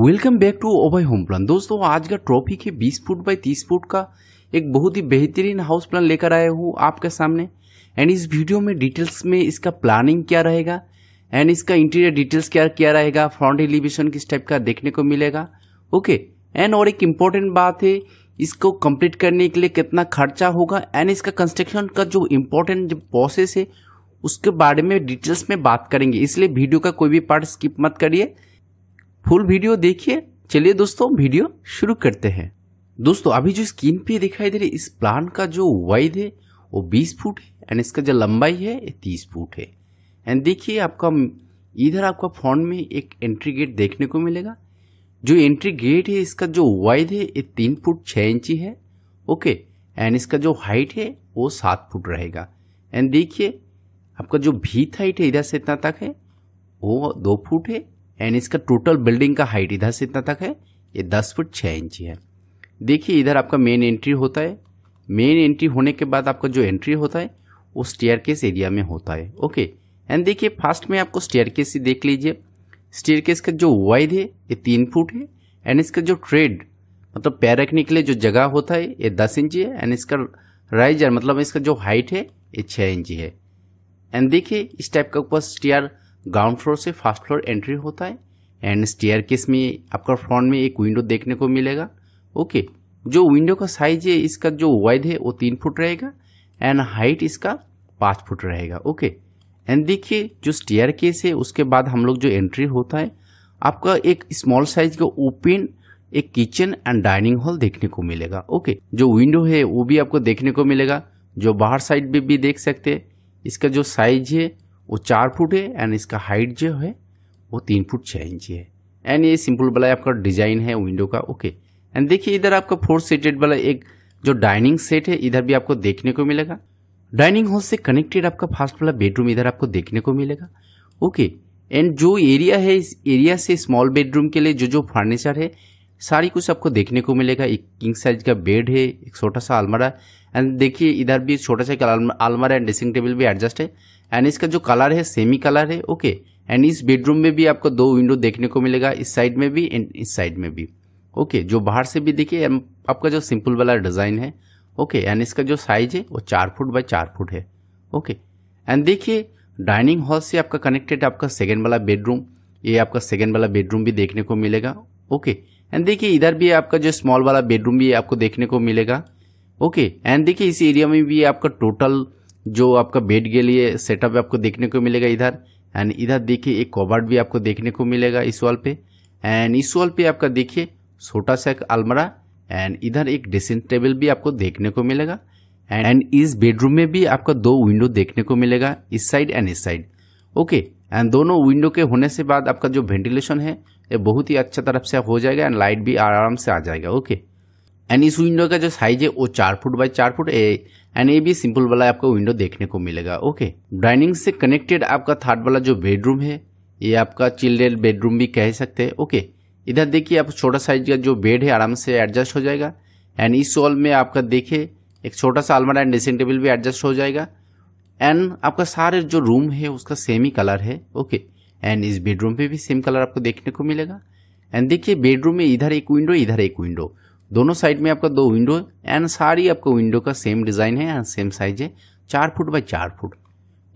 Welcome back to ओबाई home plan दोस्तों आज का ट्रॉफिक है 20 फुट बाई 30 फुट का एक बहुत ही बेहतरीन हाउस प्लान लेकर आया हूँ आपके सामने एंड इस वीडियो में डिटेल्स में इसका प्लानिंग क्या रहेगा एंड इसका इंटीरियर डिटेल्स क्या क्या रहेगा फ्रंट एलिवेशन किस टाइप का देखने को मिलेगा ओके एंड और एक इम्पॉर्टेंट बात है इसको कम्प्लीट करने के लिए कितना खर्चा होगा एंड इसका कंस्ट्रक्शन का जो इम्पोर्टेंट जो प्रोसेस है उसके बारे में डिटेल्स में बात करेंगे इसलिए वीडियो का कोई भी पार्ट स्किप मत करिए फुल वीडियो देखिए चलिए दोस्तों वीडियो शुरू करते हैं दोस्तों अभी जो स्क्रीन पे दिखाई दे रही इस प्लांट का जो वाइड है वो 20 फुट है एंड इसका जो लंबाई है ये 30 फुट है एंड देखिए आपका इधर आपका फोन में एक एंट्री गेट देखने को मिलेगा जो एंट्री गेट है इसका जो वाइड है ये तीन फुट छः इंची है ओके एंड इसका जो हाइट है वो सात फुट रहेगा एंड देखिए आपका जो भीत हाइट है इधर से इतना तक है वो दो फुट है एंड इसका टोटल बिल्डिंग का हाइट इधर से इतना तक है ये दस फुट छः इंच है देखिए इधर आपका मेन एंट्री होता है मेन एंट्री होने के बाद आपका जो एंट्री होता है वो स्टेयर केस एरिया में होता है ओके एंड देखिए फर्स्ट में आपको स्टेयर केस ही देख लीजिए स्टेयर केस का जो वाइड है ये तीन फुट है एंड इसका जो ट्रेड मतलब पैर रखने के लिए जो जगह होता है ये दस इंची है एंड इसका राइजर मतलब इसका जो हाइट है ये छः इंची है एंड देखिए इस टाइप का ऊपर स्टेयर ग्राउंड फ्लोर से फर्स्ट फ्लोर एंट्री होता है एंड स्टेयर केस में आपका फ्रंट में एक विंडो देखने को मिलेगा ओके जो विंडो का साइज है इसका जो वाइड है वो तीन फुट रहेगा एंड हाइट इसका पाँच फुट रहेगा ओके एंड देखिए जो स्टेयर केस है उसके बाद हम लोग जो एंट्री होता है आपका एक स्मॉल साइज का ओपन एक किचन एंड डाइनिंग हॉल देखने को मिलेगा ओके जो विंडो है वो भी आपको देखने को मिलेगा जो बाहर साइड भी, भी देख सकते हैं इसका जो साइज है वो चार फुट है एंड इसका हाइट जो है वो तीन फुट छः इंची है एंड ये सिंपल वाला आपका डिज़ाइन है विंडो का ओके एंड देखिए इधर आपका फोर सीटेड वाला एक जो डाइनिंग सेट है इधर भी आपको देखने को मिलेगा डाइनिंग हॉल से कनेक्टेड आपका फास्ट वाला बेडरूम इधर आपको देखने को मिलेगा ओके एंड जो एरिया है इस एरिया से स्मॉल बेडरूम के लिए जो जो फर्नीचर है सारी कुछ आपको देखने को मिलेगा एक किंग साइज का बेड है एक छोटा सा अलमारा एंड देखिए इधर भी छोटा सा अलमारा एंड ड्रेसिंग टेबल भी एडजस्ट है एंड इसका जो कलर है सेमी कलर है ओके एंड इस बेडरूम में भी आपको दो विंडो देखने को मिलेगा इस साइड में भी एंड इस साइड में भी ओके जो बाहर से भी देखिए आपका जो सिंपल वाला डिज़ाइन है ओके एंड इसका जो साइज है वो चार फुट बाई चार फुट है ओके एंड देखिए डाइनिंग हॉल से आपका कनेक्टेड आपका सेकेंड वाला बेडरूम ये आपका सेकेंड वाला बेडरूम भी देखने को मिलेगा ओके okay. एंड देखिए इधर भी आपका जो स्मॉल वाला बेडरूम भी आपको देखने को मिलेगा ओके एंड देखिए इस एरिया में भी आपका टोटल जो आपका बेड के लिए सेटअप आपको देखने को मिलेगा इधर एंड इधर देखिए एक कॉबर्ड भी आपको देखने को मिलेगा इस वॉल पे एंड इस वॉल पे आपका देखिए छोटा सा एक अलमरा एंड इधर एक ड्रेसिंग टेबल भी आपको देखने को मिलेगा एंड इस बेडरूम में भी आपका दो विंडो देखने को मिलेगा इस साइड एंड इस साइड ओके एंड दोनों विंडो के होने से बाद आपका जो वेंटिलेशन है ये बहुत ही अच्छा तरफ से हो जाएगा एंड लाइट भी आराम से आ जाएगा ओके एंड इस विंडो का जो साइज है वो चार फुट बाई चार फुट एंड ये भी सिंपल वाला आपको विंडो देखने को मिलेगा ओके डाइनिंग से कनेक्टेड आपका थर्ड वाला जो बेडरूम है ये आपका चिल्ड्रेन बेडरूम भी कह सकते हैं ओके इधर देखिए आप छोटा साइज का जो बेड है आराम से एडजस्ट हो जाएगा एंड इस वॉल में आपका देखे एक छोटा सा अलमारा एंड ड्रेसिंग टेबल भी एडजस्ट हो जाएगा एंड आपका सारे जो रूम है उसका सेम ही कलर है ओके okay. एंड इस बेडरूम पे भी सेम कलर आपको देखने को मिलेगा एंड देखिए बेडरूम में इधर एक विंडो इधर एक विंडो दोनों साइड में आपका दो विंडो एंड सारी आपका विंडो का सेम डिज़ाइन है एंड सेम साइज है चार फुट बाय चार फुट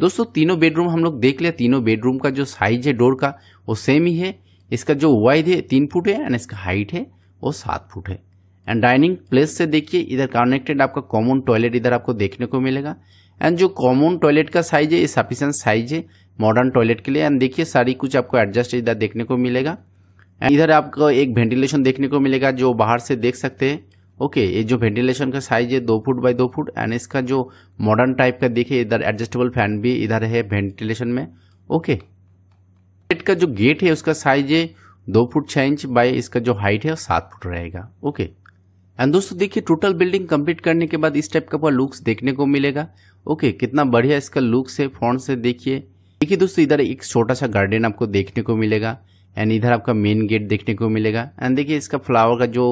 दोस्तों तीनों बेडरूम हम लोग देख ले तीनों बेडरूम का जो साइज है डोर का वो सेम ही है इसका जो वाइड है तीन फुट है एंड इसका हाइट है वो सात फुट है एंड डाइनिंग प्लेस से देखिए इधर कनेक्टेड आपका कॉमन टॉयलेट इधर आपको देखने को मिलेगा एंड जो कॉमन टॉयलेट का साइज है ये सफिशेंट साइज है मॉडर्न टॉयलेट के लिए एंड देखिए सारी कुछ आपको एडजस्ट इधर देखने को मिलेगा एंड इधर आपको एक वेंटिलेशन देखने को मिलेगा जो बाहर से देख सकते हैं ओके ये जो वेंटिलेशन का साइज है दो फुट बाई दो फुट एंड इसका जो मॉडर्न टाइप का देखिए इधर एडजस्टेबल फैन भी इधर है वेंटिलेशन में ओके गेट का जो गेट है उसका साइज है दो फुट छः इंच बाई इसका जो हाइट है सात फुट रहेगा ओके एंड दोस्तों देखिए टोटल बिल्डिंग कंप्लीट करने के बाद इस टाइप का लुक्स देखने को मिलेगा ओके कितना बढ़िया इसका लुक्स है फ्रंट से देखिए देखिए दोस्तों इधर एक छोटा सा गार्डन आपको देखने को मिलेगा एंड इधर आपका मेन गेट देखने को मिलेगा एंड देखिए इसका फ्लावर का जो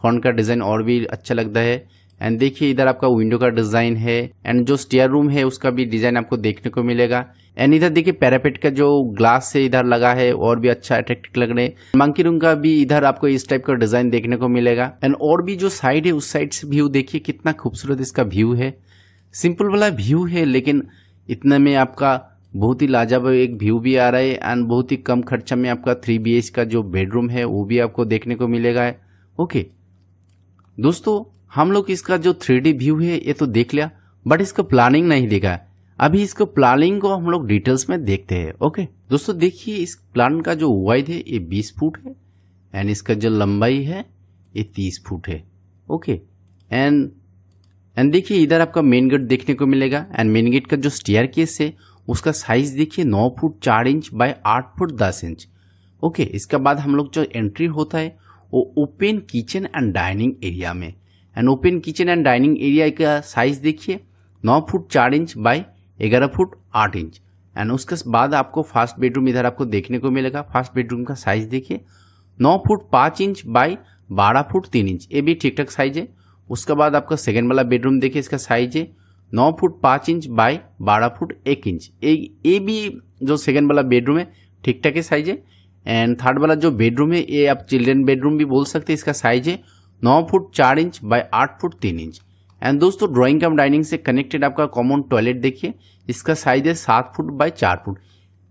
फ्रंट का डिजाइन और भी अच्छा लगता है एंड देखिए इधर आपका विंडो का डिजाइन है एंड जो स्टेयर रूम है उसका भी डिजाइन आपको देखने को मिलेगा एंड इधर देखिए पैरापेट का जो ग्लास है इधर लगा है और भी अच्छा अट्रैक्टिव लग रहे हैं मंकी रूम का भी इधर आपको इस टाइप का डिजाइन देखने को मिलेगा एंड और भी जो साइड है उस साइड से व्यू देखिए कितना खूबसूरत इसका व्यू है सिंपल वाला व्यू है लेकिन इतने में आपका बहुत ही लाजवाब एक व्यू भी आ रहा है एंड बहुत ही कम खर्चा में आपका थ्री बी का जो बेडरूम है वो भी आपको देखने को मिलेगा है ओके दोस्तों हम लोग इसका जो थ्री व्यू है ये तो देख लिया बट इसका प्लानिंग नहीं देखा है अभी इसको प्लानिंग को हम लोग डिटेल्स में देखते हैं ओके दोस्तों देखिए इस प्लान का जो वाइड है ये बीस फुट है एंड इसका जो लंबाई है ये तीस फुट है ओके एंड एंड देखिए इधर आपका मेन गेट देखने को मिलेगा एंड मेन गेट का जो स्टेयर केस है उसका साइज देखिए नौ फुट चार इंच बाय आठ फुट दस इंच ओके इसके बाद हम लोग जो एंट्री होता है वो open kitchen and dining area में and open kitchen and dining area का साइज देखिए नौ फुट चार इंच बाय ग्यारह फुट आठ इंच एंड उसके बाद आपको फर्स्ट बेडरूम इधर आपको देखने को मिलेगा फर्स्ट बेडरूम का साइज देखिए नौ फुट पाँच इंच बाय बारह फुट तीन इंच ये भी ठीक ठाक साइज है उसके बाद आपका सेकेंड वाला बेडरूम देखिए इसका साइज है नौ फुट पाँच इंच बाय बारह फुट एक इंच ए भी जो सेकेंड वाला बेडरूम है ठीक ठाक है साइज है एंड थर्ड वाला जो बेडरूम है ये आप चिल्ड्रेन बेडरूम भी बोल सकते हैं इसका साइज है नौ फुट चार इंच बाय आठ फुट तीन इंच एंड दोस्तों ड्राइंग कम डाइनिंग से कनेक्टेड आपका कॉमन टॉयलेट देखिए इसका साइज है सात फुट बाय चार फुट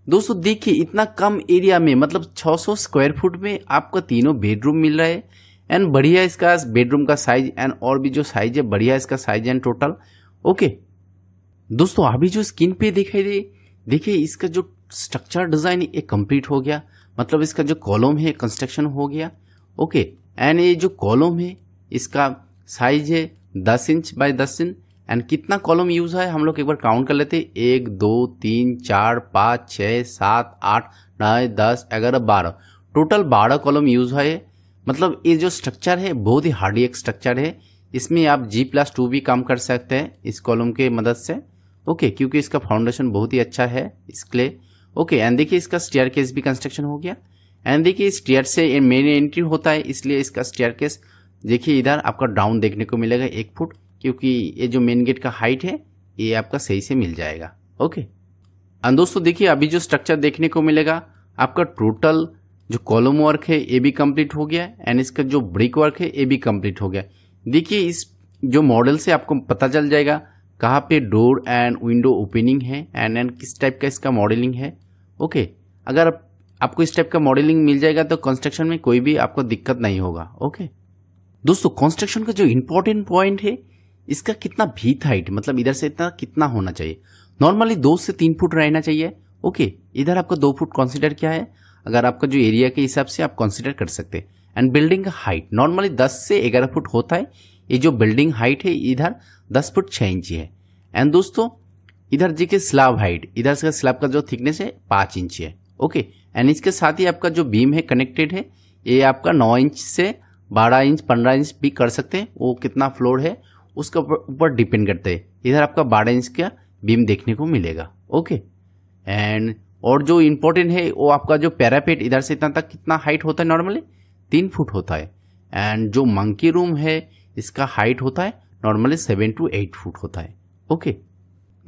दोस्तों देखिए इतना कम एरिया में मतलब 600 स्क्वायर फुट में आपका तीनों बेडरूम मिल रहा है एंड बढ़िया इसका बेडरूम का साइज एंड और भी जो साइज है बढ़िया इसका साइज एंड टोटल ओके दोस्तों अभी जो स्क्रीन पे दिखाई दे देखिए इसका जो स्ट्रक्चर डिज़ाइन ये कंप्लीट हो गया मतलब इसका जो कॉलम है कंस्ट्रक्शन हो गया ओके एंड ये जो कॉलम है इसका साइज है दस इंच बाय दस इंच एंड कितना कॉलम यूज है हम लोग एक बार काउंट कर लेते हैं एक दो तीन चार पाँच छ सात आठ नौ दस ग्यारह बारह टोटल बारह कॉलम यूज है मतलब ये जो स्ट्रक्चर है बहुत ही हार्डी एक स्ट्रक्चर है इसमें आप जी प्लस टू भी काम कर सकते हैं इस कॉलम के मदद से ओके क्योंकि इसका फाउंडेशन बहुत ही अच्छा है इसके ओके एंड देखिए इसका स्टेयर केस भी कंस्ट्रक्शन हो गया एंड देखिए स्टेयर से मेन एंट्री होता है इसलिए इसका स्टेयर केस देखिए इधर आपका डाउन देखने को मिलेगा एक फुट क्योंकि ये जो मेन गेट का हाइट है ये आपका सही से मिल जाएगा ओके एंड दोस्तों देखिए अभी जो स्ट्रक्चर देखने को मिलेगा आपका टोटल जो कॉलम वर्क है ये भी कंप्लीट हो गया एंड इसका जो ब्रिक वर्क है ये भी कंप्लीट हो गया देखिए इस जो मॉडल से आपको पता चल जाएगा कहाँ पे डोर एंड विंडो ओपनिंग है एंड एंड किस टाइप का इसका मॉडलिंग है ओके अगर आप, आपको इस टाइप का मॉडलिंग मिल जाएगा तो कंस्ट्रक्शन में कोई भी आपको दिक्कत नहीं होगा ओके दोस्तों कंस्ट्रक्शन का जो इम्पोर्टेंट पॉइंट है इसका कितना भीत हाइट मतलब इधर से इतना कितना होना चाहिए नॉर्मली दो से तीन फुट रहना चाहिए ओके इधर आपका दो फुट कंसिडर किया है अगर आपका जो एरिया के हिसाब से आप कंसिडर कर सकते हैं एंड बिल्डिंग हाइट नॉर्मली 10 से 11 फुट होता है ये जो बिल्डिंग हाइट है इधर 10 फुट 6 इंची है एंड दोस्तों इधर जी के स्लाब हाइट इधर से स्लाब का जो थिकनेस है पाँच इंच है ओके एंड इसके साथ ही आपका जो बीम है कनेक्टेड है ये आपका नौ इंच से बारह इंच पंद्रह इंच भी कर सकते हैं वो कितना फ्लोर है उसके ऊपर डिपेंड करते हैं इधर आपका बारह इंच का बीम देखने को मिलेगा ओके एंड और जो इम्पोर्टेंट है वो आपका जो पैरापेट इधर से इतना तक कितना हाइट होता है नॉर्मली तीन फुट होता है एंड जो मंकी रूम है इसका हाइट होता है normally seven to eight foot होता है ओके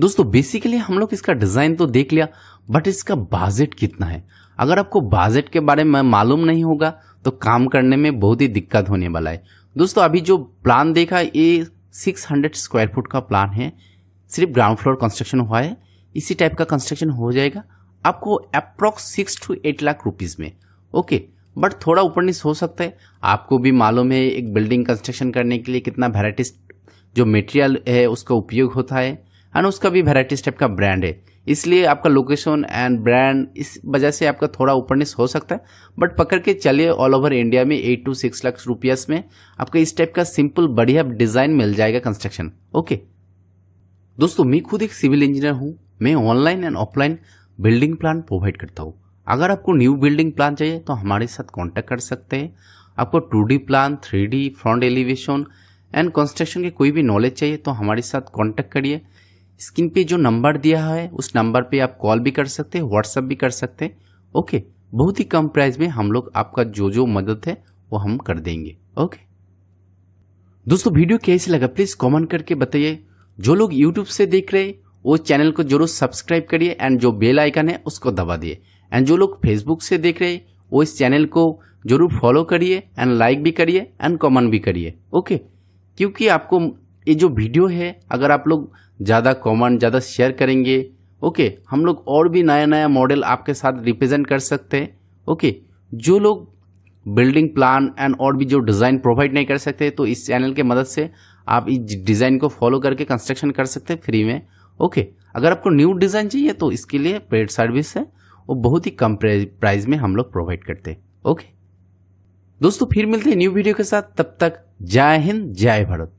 दोस्तों बेसिकली हम लोग इसका डिज़ाइन तो देख लिया बट इसका बजट कितना है अगर आपको बजट के बारे में मालूम नहीं होगा तो काम करने में बहुत ही दिक्कत होने वाला है दोस्तों अभी जो प्लान देखा ये 600 स्क्वायर फुट का प्लान है सिर्फ ग्राउंड फ्लोर कंस्ट्रक्शन हुआ है इसी टाइप का कंस्ट्रक्शन हो जाएगा आपको approx six to eight lakh rupees में ओके बट थोड़ा ऊपर नीचे हो सकता है आपको भी मालूम है एक बिल्डिंग कंस्ट्रक्शन करने के लिए कितना वेराइटी जो मटेरियल है उसका उपयोग होता है एंड उसका भी वेराइटी टाइप का ब्रांड है इसलिए आपका लोकेशन एंड ब्रांड इस वजह से आपका थोड़ा नीचे हो सकता है बट पकड़ के चलिए ऑल ओवर इंडिया में एट टू सिक्स लाख रुपयास में आपका इस टाइप का सिंपल बढ़िया डिज़ाइन मिल जाएगा कंस्ट्रक्शन ओके दोस्तों मैं खुद एक सिविल इंजीनियर हूँ मैं online and offline building plan provide करता हूँ अगर आपको न्यू बिल्डिंग प्लान चाहिए तो हमारे साथ कॉन्टैक्ट कर सकते हैं आपको two D plan three D front elevation and construction के कोई भी नॉलेज चाहिए तो हमारे साथ कॉन्टेक्ट करिए स्क्रीन पे जो नंबर दिया है उस नंबर पे आप कॉल भी कर सकते हैं व्हाट्सअप भी कर सकते हैं ओके बहुत ही कम प्राइस में हम लोग आपका जो जो मदद है वो हम कर देंगे ओके दोस्तों वीडियो कैसे लगा प्लीज़ कमेंट करके बताइए जो लोग यूट्यूब से देख रहे हैं वो चैनल को जरूर सब्सक्राइब करिए एंड जो बेल आइकन है उसको दबा दिए एंड जो लोग फेसबुक से देख रहे वो इस चैनल को जरूर फॉलो करिए एंड लाइक भी करिए एंड कमेंट भी करिए ओके क्योंकि आपको ये जो वीडियो है अगर आप लोग ज़्यादा कमेंट ज़्यादा शेयर करेंगे ओके हम लोग और भी नया नया मॉडल आपके साथ रिप्रेजेंट कर सकते हैं ओके जो लोग बिल्डिंग प्लान एंड और भी जो डिज़ाइन प्रोवाइड नहीं कर सकते तो इस चैनल के मदद से आप इस डिज़ाइन को फॉलो करके कंस्ट्रक्शन कर सकते हैं फ्री में ओके अगर आपको न्यू डिज़ाइन चाहिए तो इसके लिए पेड सर्विस है वो बहुत ही कम प्राइस में हम लोग प्रोवाइड करते हैं ओके दोस्तों फिर मिलते हैं न्यू वीडियो के साथ तब तक जय हिंद जय भारत